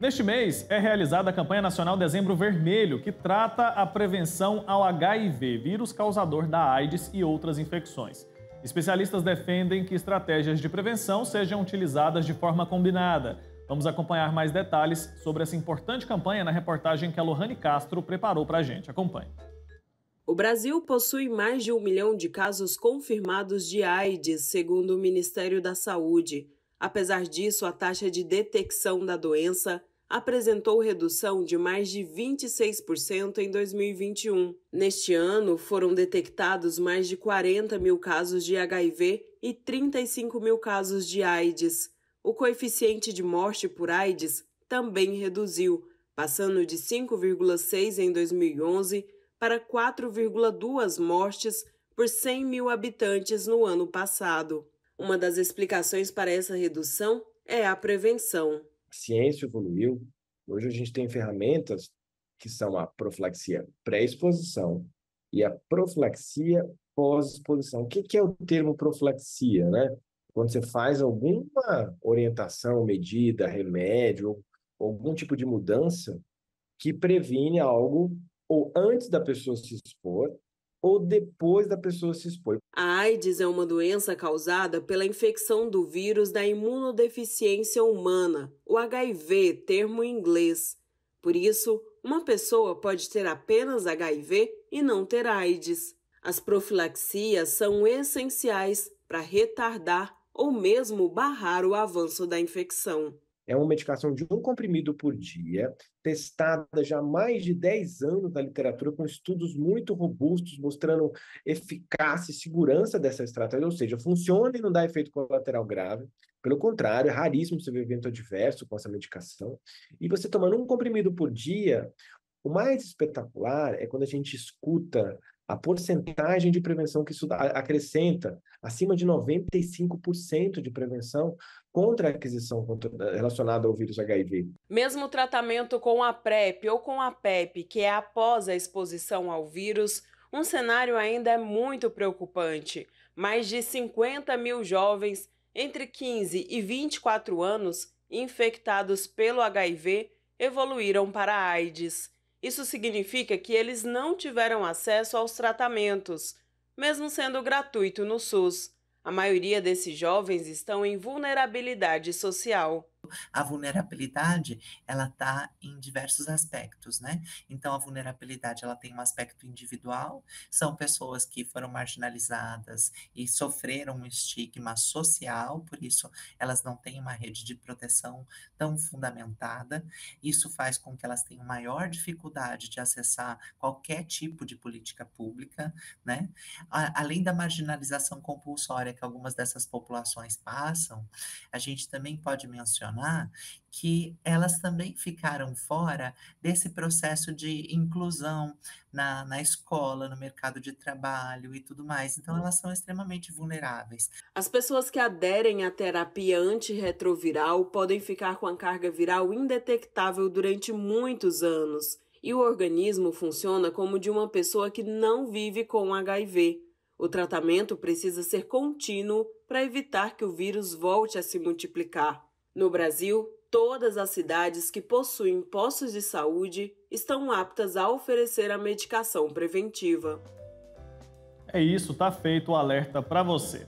Neste mês é realizada a campanha nacional Dezembro Vermelho, que trata a prevenção ao HIV, vírus causador da AIDS e outras infecções. Especialistas defendem que estratégias de prevenção sejam utilizadas de forma combinada. Vamos acompanhar mais detalhes sobre essa importante campanha na reportagem que a Lohane Castro preparou para a gente. Acompanhe. O Brasil possui mais de um milhão de casos confirmados de AIDS, segundo o Ministério da Saúde. Apesar disso, a taxa de detecção da doença apresentou redução de mais de 26% em 2021. Neste ano, foram detectados mais de 40 mil casos de HIV e 35 mil casos de AIDS. O coeficiente de morte por AIDS também reduziu, passando de 5,6 em 2011 para 4,2 mortes por 100 mil habitantes no ano passado. Uma das explicações para essa redução é a prevenção. A ciência evoluiu. Hoje a gente tem ferramentas que são a profilaxia pré-exposição e a profilaxia pós-exposição. O que, que é o termo profilaxia, né? Quando você faz alguma orientação, medida, remédio, algum tipo de mudança que previne algo ou antes da pessoa se expor ou depois da pessoa se expor. A AIDS é uma doença causada pela infecção do vírus da imunodeficiência humana, o HIV, termo em inglês. Por isso, uma pessoa pode ter apenas HIV e não ter AIDS. As profilaxias são essenciais para retardar ou mesmo barrar o avanço da infecção. É uma medicação de um comprimido por dia, testada já há mais de 10 anos na literatura, com estudos muito robustos mostrando eficácia e segurança dessa estratégia, ou seja, funciona e não dá efeito colateral grave. Pelo contrário, é raríssimo você ver evento adverso com essa medicação. E você tomando um comprimido por dia, o mais espetacular é quando a gente escuta a porcentagem de prevenção que isso acrescenta, acima de 95% de prevenção contra a aquisição relacionada ao vírus HIV. Mesmo o tratamento com a PrEP ou com a PEP, que é após a exposição ao vírus, um cenário ainda é muito preocupante. Mais de 50 mil jovens entre 15 e 24 anos infectados pelo HIV evoluíram para a AIDS. Isso significa que eles não tiveram acesso aos tratamentos, mesmo sendo gratuito no SUS. A maioria desses jovens estão em vulnerabilidade social a vulnerabilidade, ela está em diversos aspectos, né? Então, a vulnerabilidade, ela tem um aspecto individual, são pessoas que foram marginalizadas e sofreram um estigma social, por isso elas não têm uma rede de proteção tão fundamentada. Isso faz com que elas tenham maior dificuldade de acessar qualquer tipo de política pública, né? A, além da marginalização compulsória que algumas dessas populações passam, a gente também pode mencionar que elas também ficaram fora desse processo de inclusão na, na escola, no mercado de trabalho e tudo mais. Então, elas são extremamente vulneráveis. As pessoas que aderem à terapia antirretroviral podem ficar com a carga viral indetectável durante muitos anos. E o organismo funciona como de uma pessoa que não vive com HIV. O tratamento precisa ser contínuo para evitar que o vírus volte a se multiplicar. No Brasil, todas as cidades que possuem postos de saúde estão aptas a oferecer a medicação preventiva. É isso, tá feito o alerta para você.